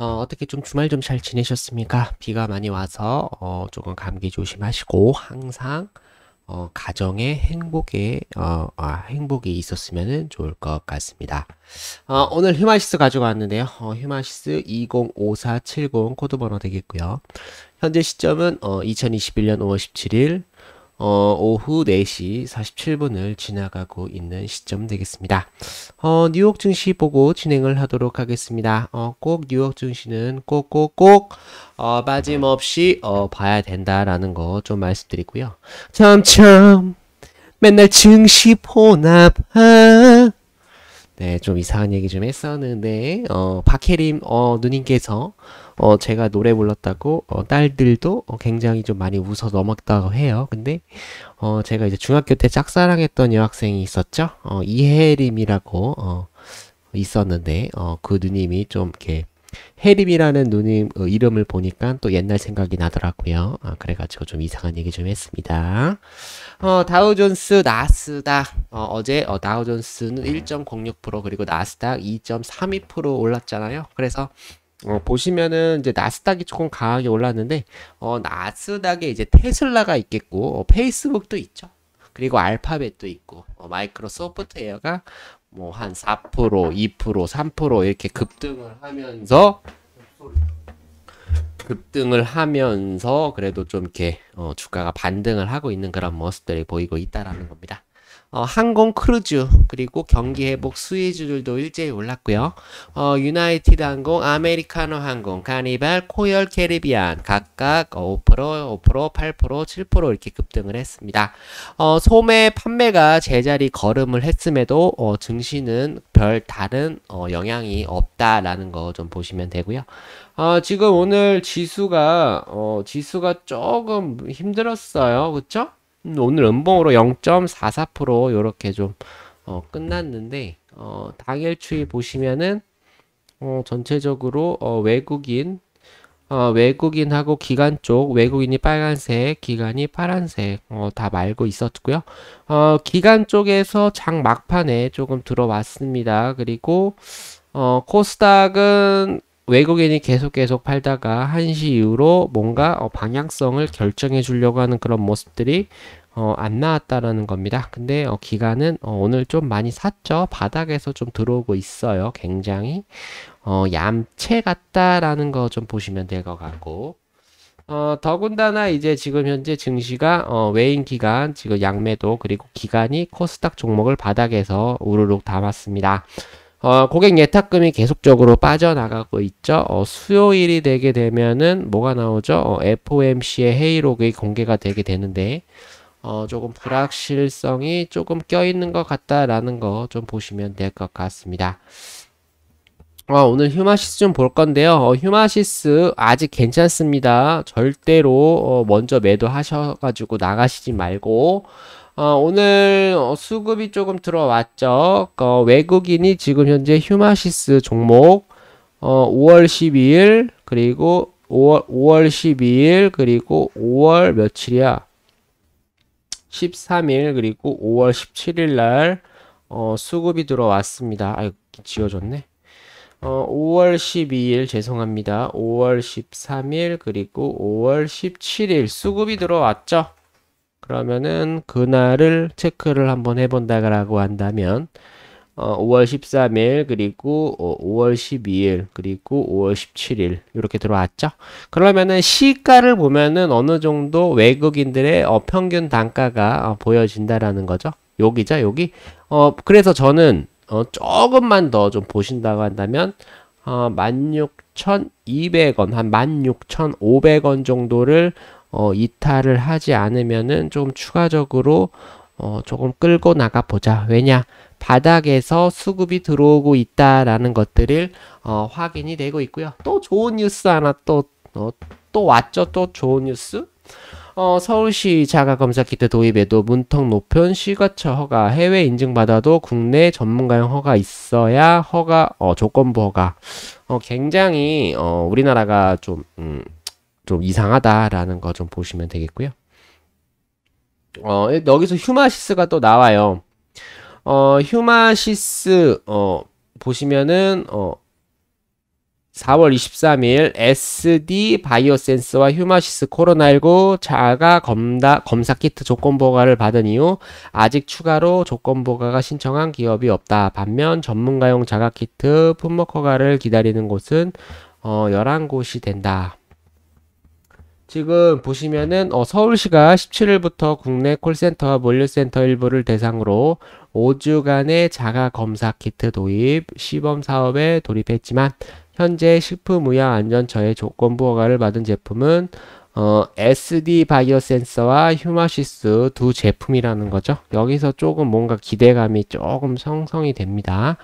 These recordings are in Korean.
어, 어떻게 좀 주말 좀 잘 지내셨습니까? 비가 많이 와서 어, 조금 감기 조심하시고 항상 어, 가정의 행복에 어, 아, 행복이 있었으면 좋을 것 같습니다. 어, 오늘 휴마시스 가지고 왔는데요. 어, 휴마시스 205470 코드 번호 되겠고요. 현재 시점은 어, 2021년 5월 17일 어, 오후 4시 47분을 지나가고 있는 시점 되겠습니다. 어, 뉴욕 증시 보고 진행을 하도록 하겠습니다. 어, 꼭 뉴욕 증시는 꼭 꼭 꼭 어, 빠짐없이 어, 봐야 된다라는 거 좀 말씀드리고요. 참참 맨날 증시 보나 봐. 네, 좀 이상한 얘기 좀 했었는데, 어, 박혜림, 어, 누님께서, 어, 제가 노래 불렀다고, 어, 딸들도 어, 굉장히 좀 많이 웃어 넘었다고 해요. 근데, 어, 제가 이제 중학교 때 짝사랑했던 여학생이 있었죠? 어, 이혜림이라고, 어, 있었는데, 어, 그 누님이 좀 이렇게, 해림이라는 누님 어, 이름을 보니까 또 옛날 생각이 나더라고요. 아, 그래가지고 좀 이상한 얘기 좀 했습니다. 어, 다우존스, 나스닥 어, 제 어, 다우존스는 1.06% 그리고 나스닥 2.32% 올랐잖아요. 그래서 어, 보시면은 이제 나스닥이 조금 강하게 올랐는데 어, 나스닥에 이제 테슬라가 있겠고 어, 페이스북도 있죠. 그리고 알파벳도 있고 어, 마이크로소프트 에어가 뭐한 4%, 2%, 3% 이렇게 급등을 하면서 급등을 하면서 그래도 좀 이렇게 어, 주가가 반등을 하고 있는 그런 모습들이 보이고 있다라는 겁니다. 어, 항공 크루즈 그리고 경기 회복 수혜주들도 일제히 올랐고요. 어, 유나이티드 항공, 아메리카노 항공, 카니발 코열 캐리비안 각각 5%, 5%, 8%, 7% 이렇게 급등을 했습니다. 어, 소매 판매가 제자리 걸음을 했음에도 어, 증시는 별 다른 어, 영향이 없다라는 거 좀 보시면 되고요. 어, 지금 오늘 지수가 어, 지수가 조금 힘들었어요. 그렇죠? 음, 오늘 음봉으로 0.44% 이렇게 좀 어, 끝났는데 어, 당일 추이 보시면은 어, 전체적으로 어, 외국인 어, 외국인하고 기관 쪽 외국인이 빨간색 기관이 파란색 어, 다 말고 있었고요 기관 쪽에서 장 막판에 조금 들어왔습니다 그리고 코스닥은 외국인이 계속 계속 팔다가 한시 이후로 뭔가 어, 방향성을 결정해 주려고 하는 그런 모습들이 어, 안 나왔다라는 겁니다. 근데 어, 기간은 어, 오늘 좀 많이 샀죠. 바닥에서 좀 들어오고 있어요. 굉장히 어, 얌체 같다라는 거 좀 보시면 될 것 같고 어, 더군다나 이제 지금 현재 증시가 어, 외인 기간 지금 양매도 그리고 기간이 코스닥 종목을 바닥에서 우르륵 담았습니다. 어, 고객 예탁금이 계속적으로 빠져나가고 있죠. 어, 수요일이 되게 되면은 뭐가 나오죠? 어, FOMC의 회의록이 공개가 되게 되는데 어, 조금 불확실성이 조금 껴있는 것 같다라는 거 좀 보시면 될 것 같습니다. 어, 오늘 휴마시스 좀 볼 건데요. 어, 휴마시스 아직 괜찮습니다. 절대로 어, 먼저 매도하셔가지고 나가시지 말고 어, 오늘 어, 수급이 조금 들어왔죠. 어, 외국인이 지금 현재 휴마시스 종목 어, 5월 12일 그리고 5월 5월 12일 그리고 5월 며칠이야? 13일 그리고 5월 17일 날 어, 수급이 들어왔습니다. 아 지워졌네. 어, 5월 12일 죄송합니다. 5월 13일 그리고 5월 17일 수급이 들어왔죠. 그러면은 그날을 체크를 한번 해본다라고 한다면 어, 5월 13일 그리고 어, 5월 12일 그리고 5월 17일 이렇게 들어왔죠. 그러면은 시가를 보면은 어느 정도 외국인들의 어, 평균 단가가 어, 보여진다라는 거죠. 여기죠, 여기. 어, 그래서 저는 어, 조금만 더 좀 보신다고 한다면 어, 16,200원 한 16,500원 정도를 어, 이탈을 하지 않으면은 좀 추가적으로 어, 조금 끌고 나가 보자. 왜냐? 바닥에서 수급이 들어오고 있다라는 것들을 어, 확인이 되고 있고요. 또 좋은 뉴스 하나 또또 어, 또 왔죠. 또 좋은 뉴스. 어, 서울시 자가 검사 키트 도입에도 문턱 높은 시가처 허가, 해외 인증받아도 국내 전문가용 허가 있어야 허가, 어, 조건부 허가. 어, 굉장히, 어, 우리나라가 좀, 음, 좀 이상하다라는 거 좀 보시면 되겠고요. 어, 예, 여기서 휴마시스가 또 나와요. 어, 휴마시스, 어, 보시면은, 어, 4월 23일 SD 바이오센스와 휴마시스 코로나19 자가 검다, 검사 키트 조건 보가를 받은 이후 아직 추가로 조건 보가가 신청한 기업이 없다. 반면 전문가용 자가 키트 품목 허가를 기다리는 곳은 어, 11곳이 된다. 지금 보시면은 어, 서울시가 17일부터 국내 콜센터와 물류센터 일부를 대상으로 5주간의 자가 검사 키트 도입 시범 사업에 돌입했지만 현재 식품의약안전처의 조건부 허가를 받은 제품은 어, SD 바이오 센서와 휴마시스 두 제품이라는 거죠. 여기서 조금 뭔가 기대감이 조금 성성이 됩니다.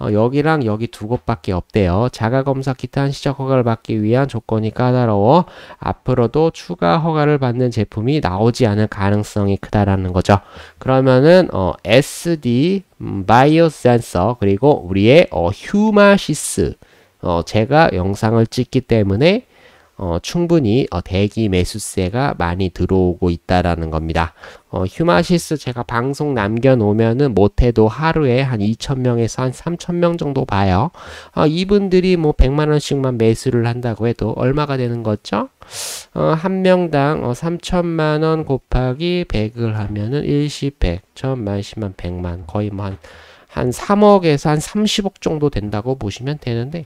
어, 여기랑 여기 두 곳밖에 없대요. 자가검사 키트 한시적 허가를 받기 위한 조건이 까다로워 앞으로도 추가 허가를 받는 제품이 나오지 않을 가능성이 크다라는 거죠. 그러면은 어, SD 음, 바이오 센서 그리고 우리의 어, 휴마시스 어, 제가 영상을 찍기 때문에 어, 충분히 어, 대기 매수세가 많이 들어오고 있다라는 겁니다. 어, 휴마시스 제가 방송 남겨놓으면은 못해도 하루에 한 2,000명에서 한 3,000명 정도 봐요. 어, 이분들이 뭐 100만원씩만 매수를 한다고 해도 얼마가 되는 거죠? 어, 한 명당 어, 3천만원 곱하기 100을 하면은 1시 100, 1000만, 10만, 100만 거의 뭐 한 한 3억에서 한 30억 정도 된다고 보시면 되는데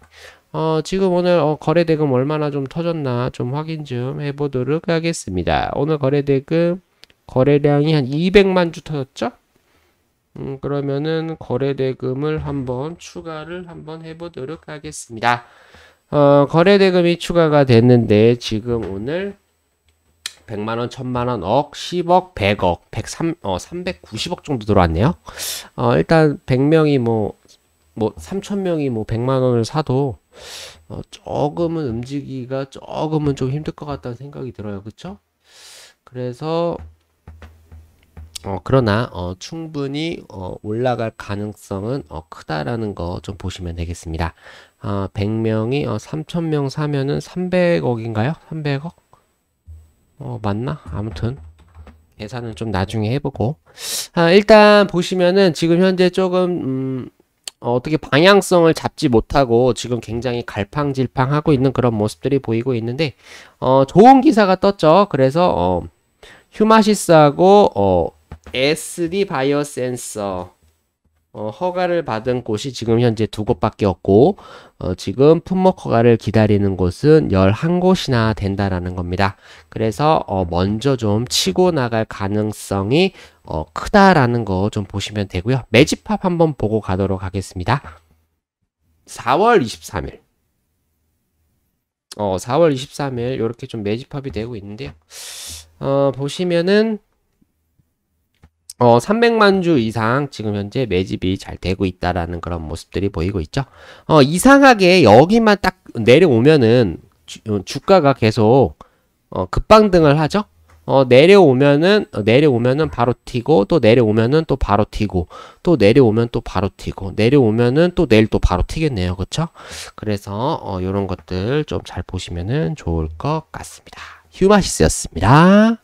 어, 지금 오늘 어, 거래대금 얼마나 좀 터졌나 좀 확인 좀 해보도록 하겠습니다. 오늘 거래대금 거래량이 한 200만 주 터졌죠? 음, 그러면은 거래대금을 한번 추가를 한번 해보도록 하겠습니다. 어, 거래대금이 추가가 됐는데 지금 오늘 100만원, 1000만원, 억, 10억, 100억, 103, 어, 390억 정도 들어왔네요. 어, 일단 100명이 뭐, 뭐, 3000명이 뭐 100만원을 사도 어, 조금은 움직이기가 조금은 좀 힘들 것 같다는 생각이 들어요. 그쵸? 그래서 어, 그러나 어, 충분히 어, 올라갈 가능성은 어, 크다라는 거 좀 보시면 되겠습니다. 아, 어, 100명이 어, 3,000명 사면은 300억인가요? 300억? 어, 맞나? 아무튼 계산은 좀 나중에 해보고 아, 일단 보시면은 지금 현재 조금 음, 어, 떻게 방향성을 잡지 못하고 지금 굉장히 갈팡질팡 하고 있는 그런 모습들이 보이고 있는데 어, 좋은 기사가 떴죠. 그래서 어, 휴마시스하고 어, SD 바이오 센서 어, 허가를 받은 곳이 지금 현재 두 곳밖에 없고 어, 지금 품목 허가를 기다리는 곳은 11곳이나 된다라는 겁니다. 그래서 어, 먼저 좀 치고 나갈 가능성이 어, 크다라는 거 좀 보시면 되고요. 매집합 한번 보고 가도록 하겠습니다. 4월 23일 어, 4월 23일 이렇게 좀 매집합이 되고 있는데요. 어, 보시면은 어, 300만 주 이상 지금 현재 매집이 잘 되고 있다라는 그런 모습들이 보이고 있죠. 어, 이상하게 여기만 딱 내려오면은 주, 어, 가가 계속 어, 급방등을 하죠. 어, 내려오면은 어, 내려오면은 바로 튀고 또 내려오면은 또 바로 튀고 또 내려오면 또 바로 튀고 내려오면은 또 내일 또 바로 튀겠네요. 그렇죠? 그래서 어, 요런 것들 좀 잘 보시면은 좋을 것 같습니다. 휴마시스였습니다.